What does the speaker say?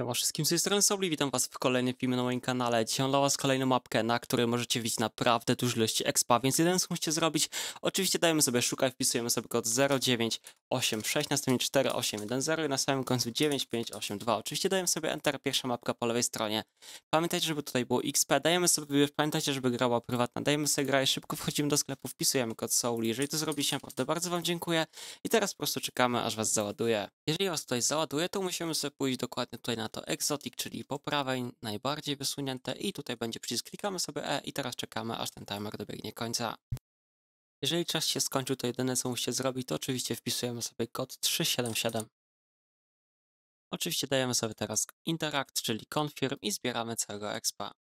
Siema wszystkim, z tej strony Sobli, witam was w kolejnym filmie na moim kanale. Dzisiaj dla was kolejną mapkę, na której możecie widzieć naprawdę dużo ilości expa, więc jeden z musicie zrobić. Oczywiście dajemy sobie szukaj, wpisujemy sobie kod 09, 8.6, 6, następnie 4.8.1.0 i na samym końcu 9.5.8.2. Oczywiście dajemy sobie Enter, pierwsza mapka po lewej stronie. Pamiętajcie, żeby tutaj było XP, dajemy sobie, pamiętajcie, żeby grała prywatna, dajemy sobie grę i szybko wchodzimy do sklepu, wpisujemy kod Soul. Jeżeli to się naprawdę bardzo Wam dziękuję i teraz po prostu czekamy, aż Was załaduje. Jeżeli Was tutaj załaduje, to musimy sobie pójść dokładnie tutaj na to Exotic, czyli po prawej, najbardziej wysunięte i tutaj będzie przycisk, klikamy sobie E i teraz czekamy, aż ten timer dobiegnie końca. Jeżeli czas się skończył, to jedyne co musicie zrobić, to oczywiście wpisujemy sobie kod 377. Oczywiście dajemy sobie teraz interact, czyli confirm i zbieramy całego expa.